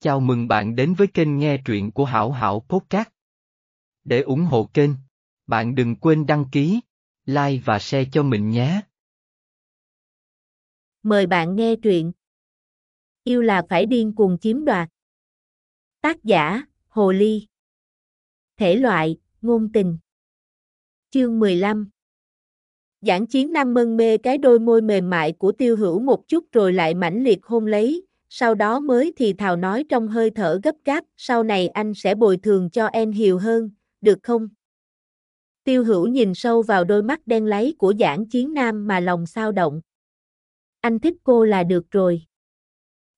Chào mừng bạn đến với kênh nghe truyện của Hảo Hảo Podcast. Để ủng hộ kênh, bạn đừng quên đăng ký, like và share cho mình nhé. Mời bạn nghe truyện Yêu là phải điên cuồng chiếm đoạt Tác giả, Hồ Ly Thể loại, ngôn tình Chương 15 Giảng chiến nam mân mê cái đôi môi mềm mại của tiêu hữu một chút rồi lại mãnh liệt hôn lấy, sau đó mới thì thào nói trong hơi thở gấp gáp, sau này anh sẽ bồi thường cho em nhiều hơn, được không? Tiêu hữu nhìn sâu vào đôi mắt đen láy của giảng chiến nam mà lòng sao động. Anh thích cô là được rồi.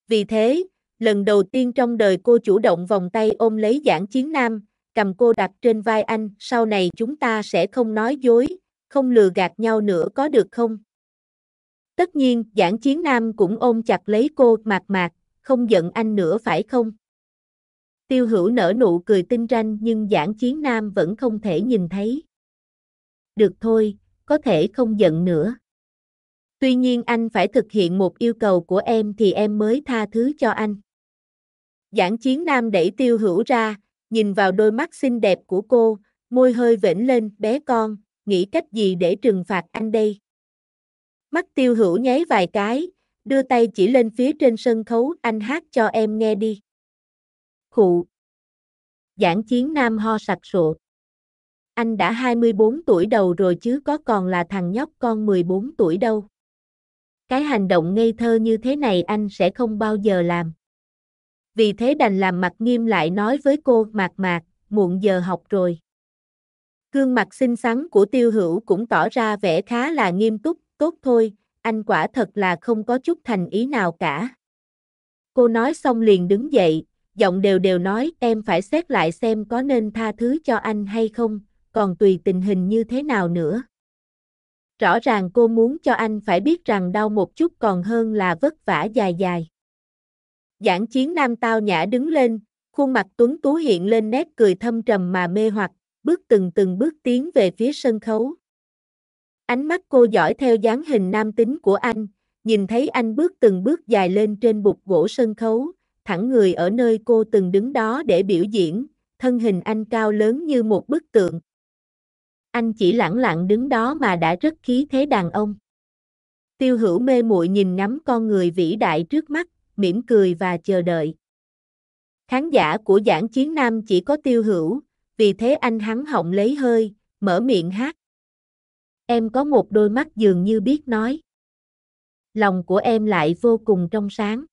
Vì thế, lần đầu tiên trong đời cô chủ động vòng tay ôm lấy giảng chiến nam, cầm cô đặt trên vai anh, sau này chúng ta sẽ không nói dối, không lừa gạt nhau nữa có được không? Tất nhiên, giảng chiến nam cũng ôm chặt lấy cô mạc mạc, không giận anh nữa phải không? Tiêu hữu nở nụ cười tinh ranh nhưng giảng chiến nam vẫn không thể nhìn thấy. Được thôi, có thể không giận nữa. Tuy nhiên anh phải thực hiện một yêu cầu của em thì em mới tha thứ cho anh. Giảng chiến nam đẩy tiêu hữu ra, nhìn vào đôi mắt xinh đẹp của cô, môi hơi vểnh lên bé con, nghĩ cách gì để trừng phạt anh đây. Mắt tiêu hữu nháy vài cái, đưa tay chỉ lên phía trên sân khấu anh hát cho em nghe đi. Khụ. Giảng chiến nam ho sặc sụa. Anh đã 24 tuổi đầu rồi chứ có còn là thằng nhóc con 14 tuổi đâu. Cái hành động ngây thơ như thế này anh sẽ không bao giờ làm. Vì thế đành làm mặt nghiêm lại nói với cô mạc mạc, muộn giờ học rồi. Cương mặt xinh xắn của tiêu hữu cũng tỏ ra vẻ khá là nghiêm túc, tốt thôi, anh quả thật là không có chút thành ý nào cả. Cô nói xong liền đứng dậy, giọng đều đều nói em phải xét lại xem có nên tha thứ cho anh hay không, còn tùy tình hình như thế nào nữa. Rõ ràng cô muốn cho anh phải biết rằng đau một chút còn hơn là vất vả dài dài. Giảng chiến nam tao nhã đứng lên, khuôn mặt tuấn tú hiện lên nét cười thâm trầm mà mê hoặc, bước từng từng bước tiến về phía sân khấu. Ánh mắt cô dõi theo dáng hình nam tính của anh, nhìn thấy anh bước từng bước dài lên trên bục gỗ sân khấu, thẳng người ở nơi cô từng đứng đó để biểu diễn, thân hình anh cao lớn như một bức tượng. Anh chỉ lẳng lặng đứng đó mà đã rất khí thế đàn ông. Tiêu hữu mê muội nhìn ngắm con người vĩ đại trước mắt, mỉm cười và chờ đợi. Khán giả của giảng chiến nam chỉ có tiêu hữu, vì thế anh hắn họng lấy hơi, mở miệng hát. Em có một đôi mắt dường như biết nói. Lòng của em lại vô cùng trong sáng.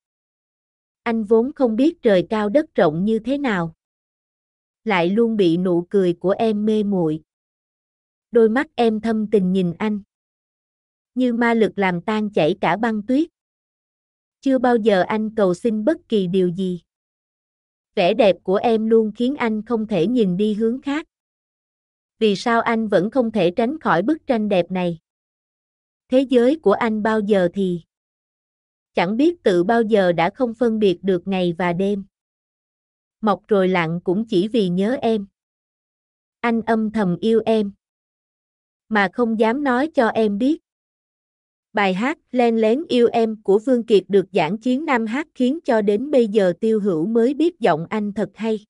Anh vốn không biết trời cao đất rộng như thế nào. Lại luôn bị nụ cười của em mê muội. Đôi mắt em thâm tình nhìn anh. Như ma lực làm tan chảy cả băng tuyết. Chưa bao giờ anh cầu xin bất kỳ điều gì. Vẻ đẹp của em luôn khiến anh không thể nhìn đi hướng khác vì sao anh vẫn không thể tránh khỏi bức tranh đẹp này? Thế giới của anh bao giờ thì? Chẳng biết tự bao giờ đã không phân biệt được ngày và đêm. Mọc rồi lặng cũng chỉ vì nhớ em. Anh âm thầm yêu em. Mà không dám nói cho em biết. Bài hát Len lén yêu em của Vương Kiệt được giảng chiến Nam hát khiến cho đến bây giờ tiêu hữu mới biết giọng anh thật hay.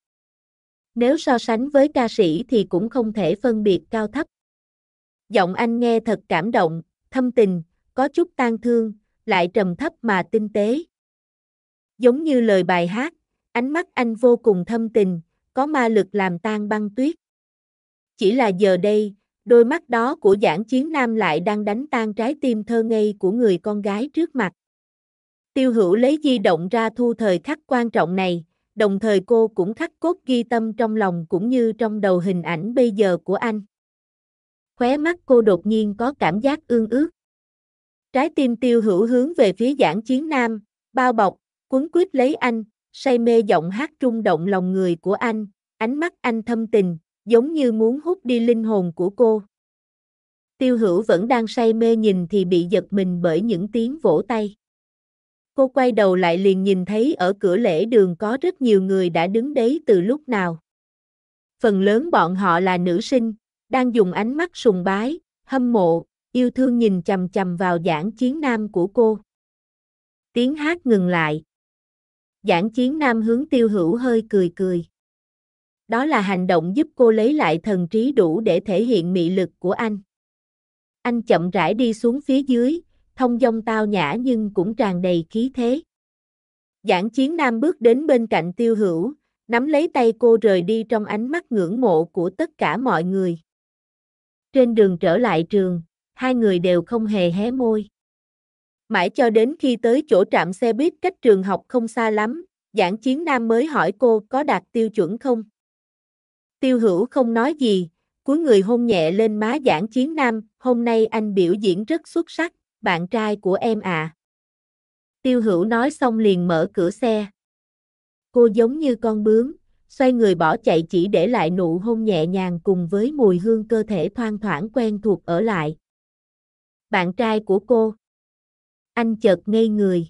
Nếu so sánh với ca sĩ thì cũng không thể phân biệt cao thấp. Giọng anh nghe thật cảm động, thâm tình, có chút tang thương, lại trầm thấp mà tinh tế. Giống như lời bài hát, ánh mắt anh vô cùng thâm tình, có ma lực làm tan băng tuyết. Chỉ là giờ đây, đôi mắt đó của giảng chiến nam lại đang đánh tan trái tim thơ ngây của người con gái trước mặt. Tiêu hữu lấy di động ra thu thời khắc quan trọng này, đồng thời cô cũng khắc cốt ghi tâm trong lòng cũng như trong đầu hình ảnh bây giờ của anh. Khóe mắt cô đột nhiên có cảm giác ương ước. Trái tim tiêu hữu hướng về phía giảng chiến nam, bao bọc, cuốn quýt lấy anh, say mê giọng hát rung động lòng người của anh, ánh mắt anh thâm tình, giống như muốn hút đi linh hồn của cô. Tiêu hữu vẫn đang say mê nhìn thì bị giật mình bởi những tiếng vỗ tay. Cô quay đầu lại liền nhìn thấy ở cửa lễ đường có rất nhiều người đã đứng đấy từ lúc nào. Phần lớn bọn họ là nữ sinh, đang dùng ánh mắt sùng bái, hâm mộ, yêu thương nhìn chầm chầm vào giảng chiến nam của cô. Tiếng hát ngừng lại. Giảng chiến nam hướng tiêu hữu hơi cười cười. Đó là hành động giúp cô lấy lại thần trí đủ để thể hiện mị lực của anh. Anh chậm rãi đi xuống phía dưới, thông dong tao nhã nhưng cũng tràn đầy khí thế. Giảng chiến nam bước đến bên cạnh tiêu hữu, nắm lấy tay cô rời đi trong ánh mắt ngưỡng mộ của tất cả mọi người. Trên đường trở lại trường, hai người đều không hề hé môi. Mãi cho đến khi tới chỗ trạm xe buýt cách trường học không xa lắm, giảng chiến nam mới hỏi cô có đạt tiêu chuẩn không. Tiêu hữu không nói gì, cuối người hôn nhẹ lên má giảng chiến nam, hôm nay anh biểu diễn rất xuất sắc, bạn trai của em ạ. À. Tiêu hữu nói xong liền mở cửa xe. Cô giống như con bướm, xoay người bỏ chạy chỉ để lại nụ hôn nhẹ nhàng cùng với mùi hương cơ thể thoang thoảng quen thuộc ở lại. Bạn trai của cô. Anh chợt ngây người.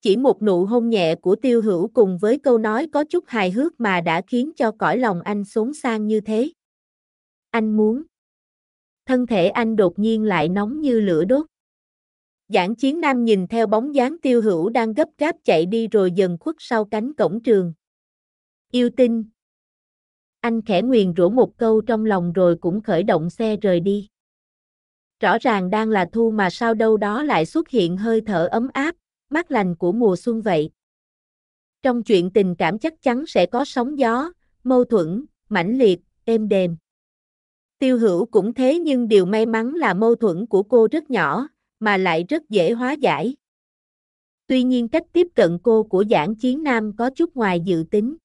Chỉ một nụ hôn nhẹ của tiêu hữu cùng với câu nói có chút hài hước mà đã khiến cho cõi lòng anh xốn sang như thế. Anh muốn. Thân thể anh đột nhiên lại nóng như lửa đốt. Giảng chiến nam nhìn theo bóng dáng tiêu hữu đang gấp gáp chạy đi rồi dần khuất sau cánh cổng trường. Yêu tinh. Anh khẽ nguyền rủa một câu trong lòng rồi cũng khởi động xe rời đi. Rõ ràng đang là thu mà sao đâu đó lại xuất hiện hơi thở ấm áp, mát lành của mùa xuân vậy. Trong chuyện tình cảm chắc chắn sẽ có sóng gió, mâu thuẫn, mãnh liệt, êm đềm. Tiêu hữu cũng thế nhưng điều may mắn là mâu thuẫn của cô rất nhỏ, mà lại rất dễ hóa giải. Tuy nhiên cách tiếp cận cô của giảng chiến nam có chút ngoài dự tính.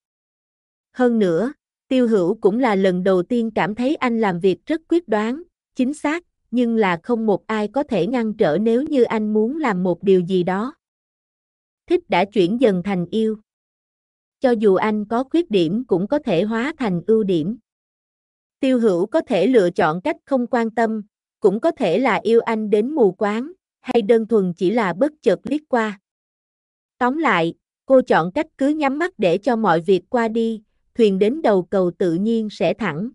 Hơn nữa, tiêu hữu cũng là lần đầu tiên cảm thấy anh làm việc rất quyết đoán, chính xác, nhưng là không một ai có thể ngăn trở nếu như anh muốn làm một điều gì đó. Thích đã chuyển dần thành yêu. Cho dù anh có khuyết điểm cũng có thể hóa thành ưu điểm. Tiêu hữu có thể lựa chọn cách không quan tâm, cũng có thể là yêu anh đến mù quáng, hay đơn thuần chỉ là bất chợt liếc qua. Tóm lại, cô chọn cách cứ nhắm mắt để cho mọi việc qua đi, thuyền đến đầu cầu tự nhiên sẽ thẳng.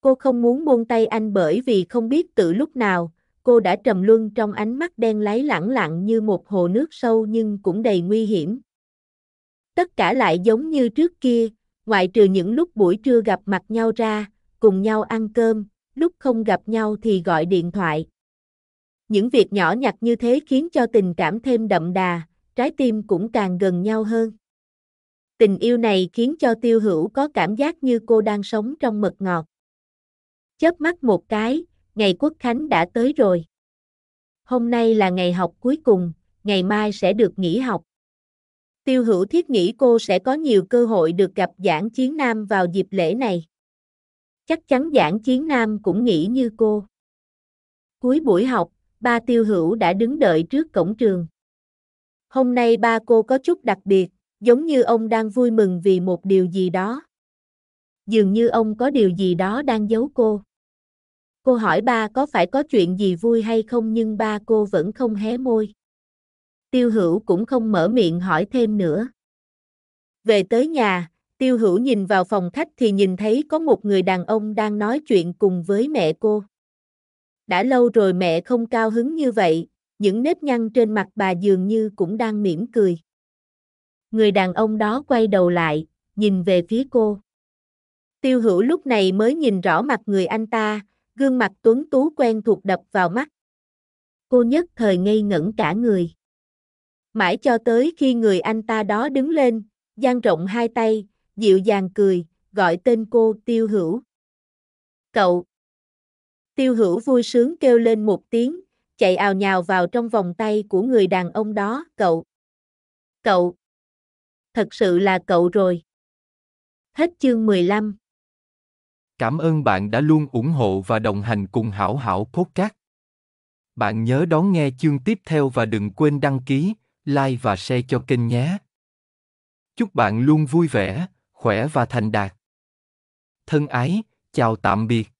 Cô không muốn buông tay anh bởi vì không biết từ lúc nào, cô đã trầm luân trong ánh mắt đen láy lẳng lặng như một hồ nước sâu nhưng cũng đầy nguy hiểm. Tất cả lại giống như trước kia, ngoại trừ những lúc buổi trưa gặp mặt nhau ra, cùng nhau ăn cơm, lúc không gặp nhau thì gọi điện thoại. Những việc nhỏ nhặt như thế khiến cho tình cảm thêm đậm đà, trái tim cũng càng gần nhau hơn. Tình yêu này khiến cho tiêu hữu có cảm giác như cô đang sống trong mật ngọt. Chớp mắt một cái, ngày quốc khánh đã tới rồi. Hôm nay là ngày học cuối cùng, ngày mai sẽ được nghỉ học. Tiêu hữu thiết nghĩ cô sẽ có nhiều cơ hội được gặp giảng chiến nam vào dịp lễ này chắc chắn giảng chiến nam cũng nghĩ như cô. Cuối buổi học, ba tiêu hữu đã đứng đợi trước cổng trường. Hôm nay ba cô có chút đặc biệt, giống như ông đang vui mừng vì một điều gì đó. Dường như ông có điều gì đó đang giấu cô. Cô hỏi ba có phải có chuyện gì vui hay không nhưng ba cô vẫn không hé môi. Tiêu hữu cũng không mở miệng hỏi thêm nữa. Về tới nhà, Tiêu hữu nhìn vào phòng khách thì nhìn thấy có một người đàn ông đang nói chuyện cùng với mẹ cô. Đã lâu rồi mẹ không cao hứng như vậy, những nếp nhăn trên mặt bà dường như cũng đang mỉm cười. Người đàn ông đó quay đầu lại, nhìn về phía cô. Tiêu hữu lúc này mới nhìn rõ mặt người anh ta, gương mặt tuấn tú quen thuộc đập vào mắt. Cô nhất thời ngây ngẩn cả người. Mãi cho tới khi người anh ta đó đứng lên, dang rộng hai tay, dịu dàng cười, gọi tên cô Tiêu Hữu. Cậu! Tiêu Hữu vui sướng kêu lên một tiếng, chạy ào nhào vào trong vòng tay của người đàn ông đó, cậu. Cậu! Thật sự là cậu rồi. Hết chương 15. Cảm ơn bạn đã luôn ủng hộ và đồng hành cùng Hảo Hảo Podcast. Bạn nhớ đón nghe chương tiếp theo và đừng quên đăng ký, like và share cho kênh nhé. Chúc bạn luôn vui vẻ khỏe và thành đạt. Thân ái, chào tạm biệt.